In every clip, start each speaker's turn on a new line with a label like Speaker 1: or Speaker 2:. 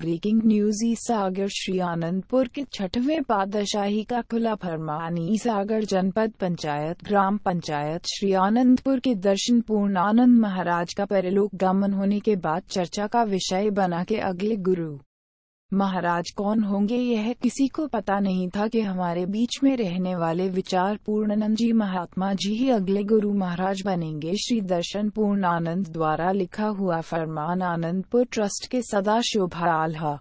Speaker 1: breaking news ईसागर श्री आनंदपुर के छठवें पादशाही का खुला फरमानी सागर जनपद पंचायत ग्राम पंचायत श्री आनंदपुर के दर्शन पूर्ण आनंद महाराज का परलोक गमन होने के बाद चर्चा का विषय बना के अगले गुरु महाराज कौन होंगे यह किसी को पता नहीं था कि हमारे बीच में रहने वाले विचार पूर्णानंद जी महात्मा जी ही अगले गुरु महाराज बनेंगे श्री दर्शन पूर्णानंद द्वारा लिखा हुआ फरमान आनंदपुर ट्रस्ट के सदा शोभा आल्हा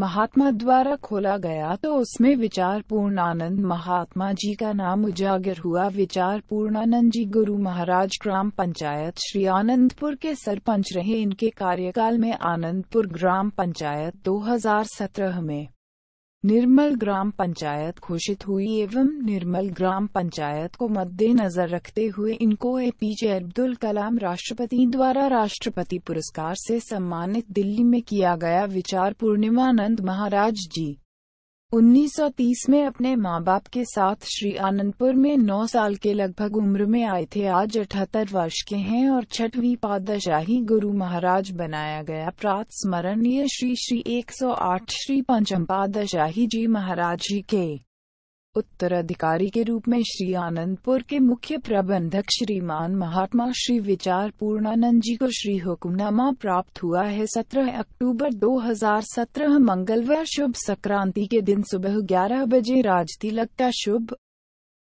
Speaker 1: महात्मा द्वारा खोला गया तो उसमें पूर्ण आनंद महात्मा जी का नाम उजागर हुआ विचार आनंद जी गुरु महाराज ग्राम पंचायत श्री आनंदपुर के सरपंच रहे इनके कार्यकाल में आनंदपुर ग्राम पंचायत 2017 में निर्मल ग्राम पंचायत घोषित हुई एवं निर्मल ग्राम पंचायत को मद्देनजर रखते हुए इनको एपीजे अब्दुल कलाम राष्ट्रपति द्वारा राष्ट्रपति पुरस्कार से सम्मानित दिल्ली में किया गया विचार पूर्णिमानंद महाराज जी 1930 में अपने माँ बाप के साथ श्री आनंदपुर में 9 साल के लगभग उम्र में आए थे आज अठहत्तर वर्ष के हैं और छठवी पादशाही गुरु महाराज बनाया गया प्रात स्मरणीय श्री श्री 108 श्री पंचम पादशाही जी महाराज जी के उत्तराधिकारी के रूप में श्री आनंदपुर के मुख्य प्रबंधक श्रीमान महात्मा श्री विचार पूर्णानंद जी को श्री हुक्मनामा प्राप्त हुआ है 17 अक्टूबर 2017 मंगलवार शुभ संक्रांति के दिन सुबह 11 बजे राजतिलक का शुभ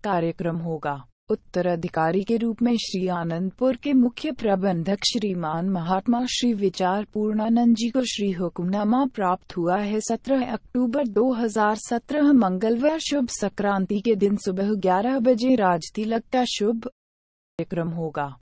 Speaker 1: कार्यक्रम होगा उत्तराधिकारी के रूप में श्री आनंदपुर के मुख्य प्रबंधक श्रीमान महात्मा श्री विचार पूर्णानंद जी को श्री हुक्मनामा प्राप्त हुआ है 17 अक्टूबर 2017 मंगलवार शुभ संक्रांति के दिन सुबह 11 बजे राजतिलक का शुभ कार्यक्रम होगा